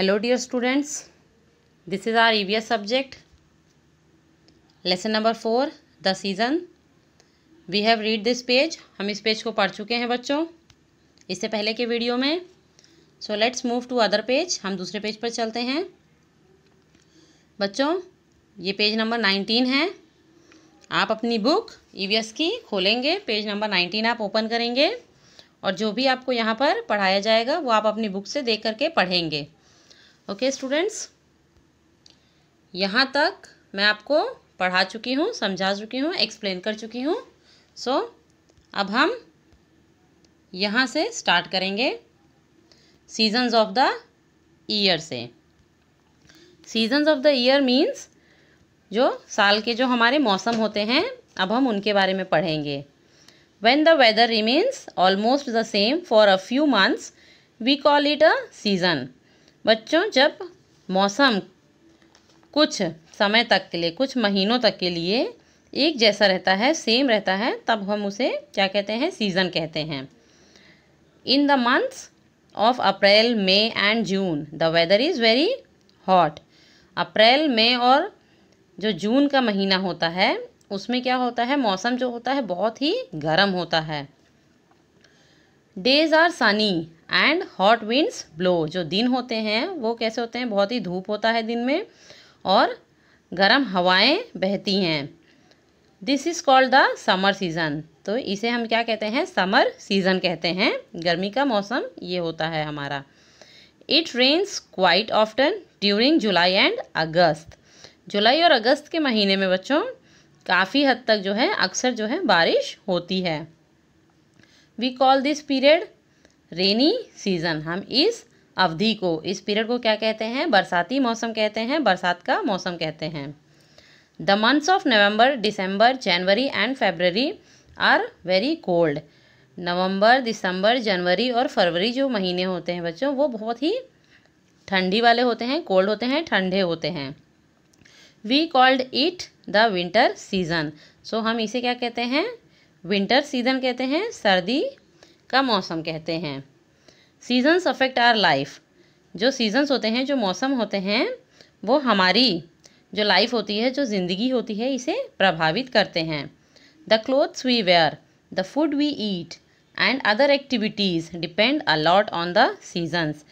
Hello dear students this is our EVS subject lesson number four the seasons we have read this page हम इस page को पढ़ चुके हैं बच्चों इससे पहले के वीडियो में so let's move to other page हम दूसरे पेज पर चलते हैं बच्चों ये पेज नंबर नाइनटीन है आप अपनी बुक ई e की खोलेंगे पेज नंबर नाइनटीन आप ओपन करेंगे और जो भी आपको यहाँ पर पढ़ाया जाएगा वो आप अपनी बुक से देख करके पढ़ेंगे ओके स्टूडेंट्स यहाँ तक मैं आपको पढ़ा चुकी हूँ समझा चुकी हूँ एक्सप्लेन कर चुकी हूँ सो so, अब हम यहाँ से स्टार्ट करेंगे सीजन्स ऑफ द ईयर से seasons of the year means जो साल के जो हमारे मौसम होते हैं अब हम उनके बारे में पढ़ेंगे when the weather remains almost the same for a few months we call it a season बच्चों जब मौसम कुछ समय तक के लिए कुछ महीनों तक के लिए एक जैसा रहता है सेम रहता है तब हम उसे क्या कहते हैं सीज़न कहते हैं in the months of April May and June the weather is very hot अप्रैल मई और जो जून का महीना होता है उसमें क्या होता है मौसम जो होता है बहुत ही गर्म होता है days are sunny and hot winds blow जो दिन होते हैं वो कैसे होते हैं बहुत ही धूप होता है दिन में और गर्म हवाएं बहती हैं this is called the summer season तो इसे हम क्या कहते हैं समर सीज़न कहते हैं गर्मी का मौसम ये होता है हमारा it rains quite often during July and August जुलाई और अगस्त के महीने में बच्चों काफ़ी हद तक जो है अक्सर जो है बारिश होती है we call this period rainy season हम इस अवधि को इस पीरियड को क्या कहते हैं बरसाती मौसम कहते हैं बरसात का मौसम कहते हैं the months of November December January and February are very cold नवंबर दिसंबर जनवरी और फरवरी जो महीने होते हैं बच्चों वो बहुत ही ठंडी वाले होते हैं कोल्ड होते हैं ठंडे होते हैं we called it the winter season so हम इसे क्या कहते हैं विंटर सीज़न कहते हैं सर्दी का मौसम कहते हैं सीजन्स अफेक्ट आर लाइफ जो सीजन्स होते हैं जो मौसम होते हैं वो हमारी जो लाइफ होती है जो ज़िंदगी होती है इसे प्रभावित करते हैं the clothes we wear the food we eat and other activities depend a lot on the seasons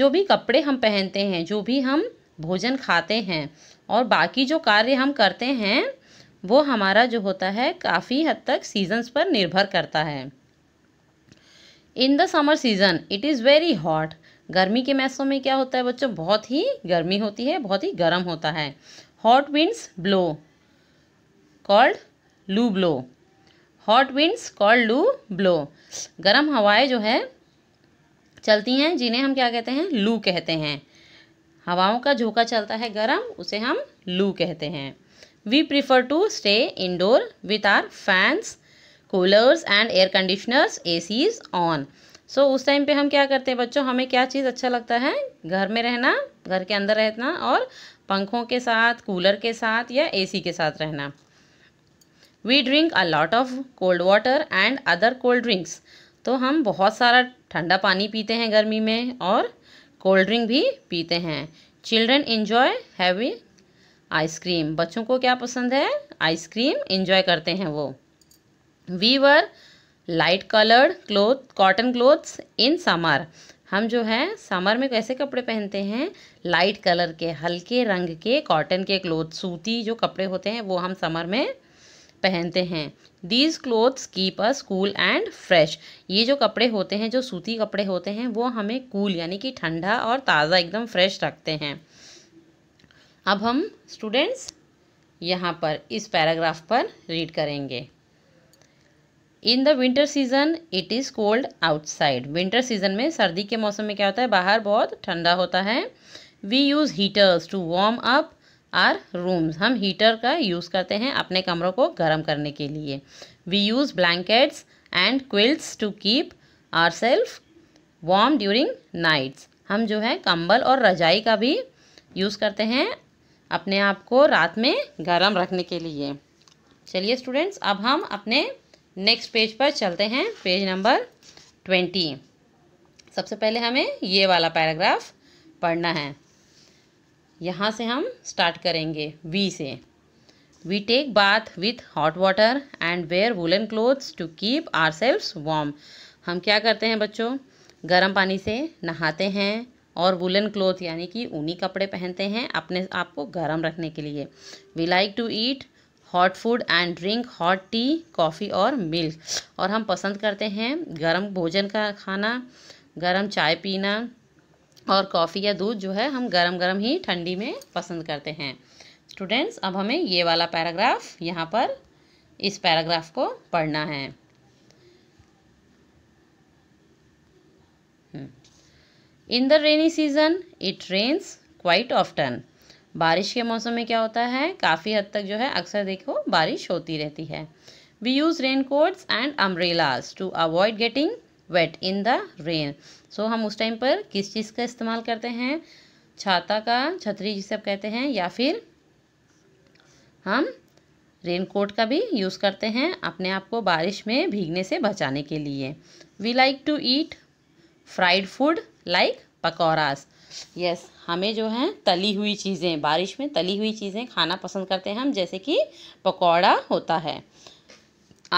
जो भी कपड़े हम पहनते हैं जो भी हम भोजन खाते हैं और बाकी जो कार्य हम करते हैं वो हमारा जो होता है काफ़ी हद तक सीजन्स पर निर्भर करता है in the summer season it is very hot गर्मी के मौसम में क्या होता है बच्चों बहुत ही गर्मी होती है बहुत ही गर्म होता है hot winds blow called loo blow hot winds called loo blow गर्म हवाएं जो है चलती हैं जिन्हें हम क्या कहते हैं लू कहते हैं हवाओं का झोंका चलता है गर्म उसे हम लू कहते हैं we prefer to stay indoor with our fans coolers and air conditioners ए ऑन सो उस टाइम पे हम क्या करते हैं बच्चों हमें क्या चीज़ अच्छा लगता है घर में रहना घर के अंदर रहना और पंखों के साथ कूलर के साथ या एसी के साथ रहना we drink a lot of cold water and other cold drinks तो हम बहुत सारा ठंडा पानी पीते हैं गर्मी में और कोल्ड ड्रिंक भी पीते हैं चिल्ड्रन इन्जॉय हैवी आइसक्रीम बच्चों को क्या पसंद है आइसक्रीम इन्जॉय करते हैं वो we wear light coloured cloth cotton clothes in summer हम जो है समर में कैसे कपड़े पहनते हैं लाइट कलर के हल्के रंग के कॉटन के क्लोथ सूती जो कपड़े होते हैं वो हम समर में पहनते हैं these clothes keep us cool and fresh ये जो कपड़े होते हैं जो सूती कपड़े होते हैं वो हमें कूल यानी कि ठंडा और ताज़ा एकदम फ्रेश रखते हैं अब हम स्टूडेंट्स यहाँ पर इस पैराग्राफ पर रीड करेंगे in the winter season it is cold outside winter season में सर्दी के मौसम में क्या होता है बाहर बहुत ठंडा होता है we use heaters to warm up our rooms हम हीटर का यूज़ करते हैं अपने कमरों को गर्म करने के लिए we use blankets and quilts to keep ourselves warm during nights हम जो है कंबल और रजाई का भी यूज़ करते हैं अपने आप को रात में गर्म रखने के लिए चलिए स्टूडेंट्स अब हम अपने नेक्स्ट पेज पर चलते हैं पेज नंबर ट्वेंटी सबसे पहले हमें ये वाला पैराग्राफ पढ़ना है यहाँ से हम स्टार्ट करेंगे वी से we take bath with hot water and wear woollen clothes to keep ourselves warm हम क्या करते हैं बच्चों गर्म पानी से नहाते हैं और वुलन क्लोथ यानी कि ऊनी कपड़े पहनते हैं अपने आप को गर्म रखने के लिए we like to eat hot food and drink hot tea coffee और मिल्क और हम पसंद करते हैं गर्म भोजन का खाना गर्म चाय पीना और कॉफ़ी या दूध जो है हम गर्म गर्म ही ठंडी में पसंद करते हैं स्टूडेंट्स अब हमें ये वाला पैराग्राफ यहाँ पर इस पैराग्राफ को पढ़ना है hmm. In the rainy season it rains quite often बारिश के मौसम में क्या होता है काफ़ी हद तक जो है अक्सर देखो बारिश होती रहती है we use rain coats and umbrellas to avoid getting wet in the rain so हम उस टाइम पर किस चीज़ का इस्तेमाल करते हैं छाता का छतरी जिसे आप कहते हैं या फिर हम रेन कोट का भी यूज़ करते हैं अपने आप को बारिश में भीगने से बचाने के लिए we like to eat fried food like pakoras yes हमें जो है तली हुई चीज़ें बारिश में तली हुई चीज़ें खाना पसंद करते हैं हम जैसे कि पकौड़ा होता है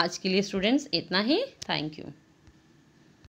आज के लिए स्टूडेंट्स इतना ही थैंक यू